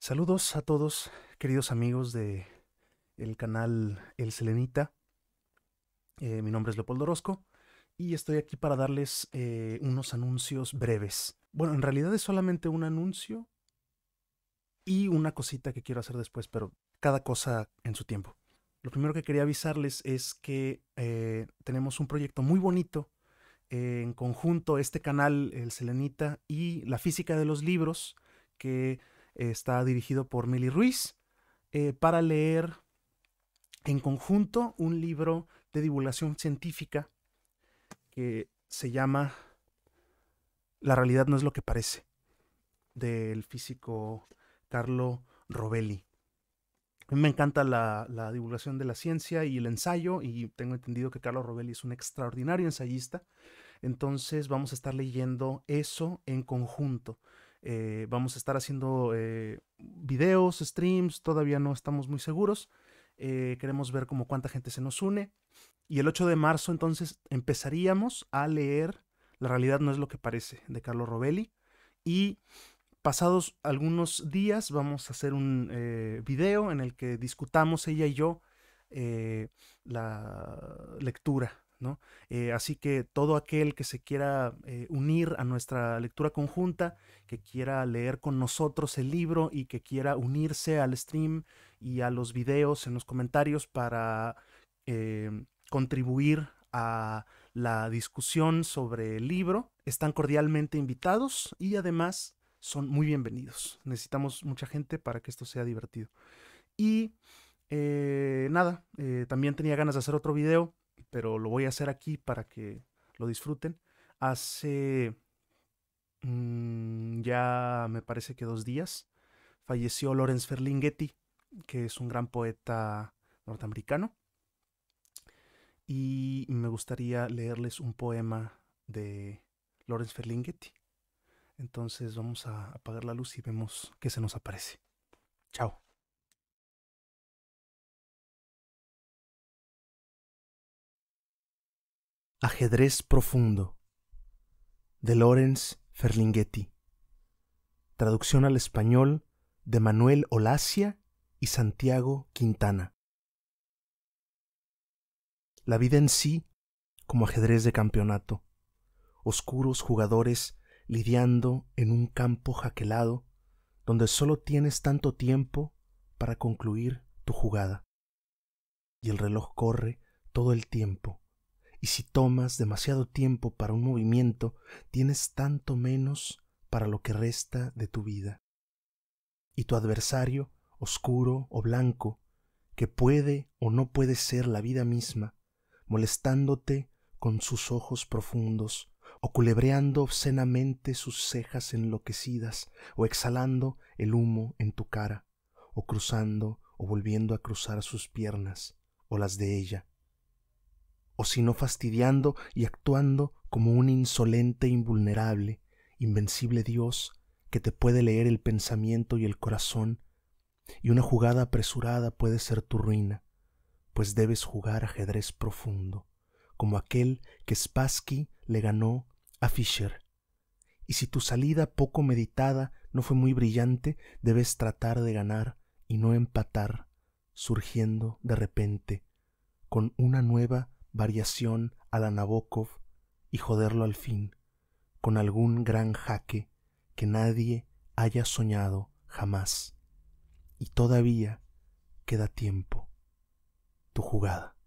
Saludos a todos, queridos amigos de el canal El Selenita. Eh, mi nombre es Leopoldo Orozco y estoy aquí para darles eh, unos anuncios breves. Bueno, en realidad es solamente un anuncio y una cosita que quiero hacer después, pero cada cosa en su tiempo. Lo primero que quería avisarles es que eh, tenemos un proyecto muy bonito en conjunto este canal, el Selenita, y La Física de los Libros, que está dirigido por Milly Ruiz, eh, para leer en conjunto un libro de divulgación científica que se llama La realidad no es lo que parece, del físico Carlo Robelli. A mí me encanta la, divulgación de la ciencia y el ensayo, y tengo entendido que Carlos Robelli es un extraordinario ensayista. Entonces vamos a estar leyendo eso en conjunto. Eh, vamos a estar haciendo eh, videos, streams, todavía no estamos muy seguros. Eh, queremos ver como cuánta gente se nos une. Y el 8 de marzo entonces empezaríamos a leer La realidad no es lo que parece de Carlos Robelli. Y pasados algunos días vamos a hacer un eh, video en el que discutamos ella y yo eh, la lectura, ¿no? Eh, así que todo aquel que se quiera unir a nuestra lectura conjunta, que quiera leer con nosotros el libro y que quiera unirse al stream y a los videos en los comentarios para contribuir a la discusión sobre el libro, están cordialmente invitados y además son muy bienvenidos. Necesitamos mucha gente para que esto sea divertido. Y eh, nada, eh, también tenía ganas de hacer otro video, pero lo voy a hacer aquí para que lo disfruten. Hace mm, ya me parece que dos días falleció Lorenz Ferlinghetti, que es un gran poeta norteamericano. Y me gustaría leerles un poema de Lorenz Ferlinghetti. Entonces vamos a apagar la luz y vemos qué se nos aparece. Chao. Ajedrez Profundo de Lorenz Ferlinghetti. Traducción al español de Manuel Olacia y Santiago Quintana. La vida en sí como ajedrez de campeonato. Oscuros jugadores lidiando en un campo jaquelado donde solo tienes tanto tiempo para concluir tu jugada. Y el reloj corre todo el tiempo, y si tomas demasiado tiempo para un movimiento, tienes tanto menos para lo que resta de tu vida. Y tu adversario, oscuro o blanco, que puede o no puede ser la vida misma, molestándote con sus ojos profundos, o culebreando obscenamente sus cejas enloquecidas, o exhalando el humo en tu cara, o cruzando o volviendo a cruzar sus piernas, o las de ella, o si no fastidiando y actuando como un insolente, invulnerable, invencible Dios que te puede leer el pensamiento y el corazón, y una jugada apresurada puede ser tu ruina, pues debes jugar ajedrez profundo, como aquel que Spassky le ganó a Fisher. Y si tu salida poco meditada no fue muy brillante, debes tratar de ganar y no empatar, surgiendo de repente, con una nueva variación a la Nabokov y joderlo al fin, con algún gran jaque que nadie haya soñado jamás. Y todavía queda tiempo. Tu jugada.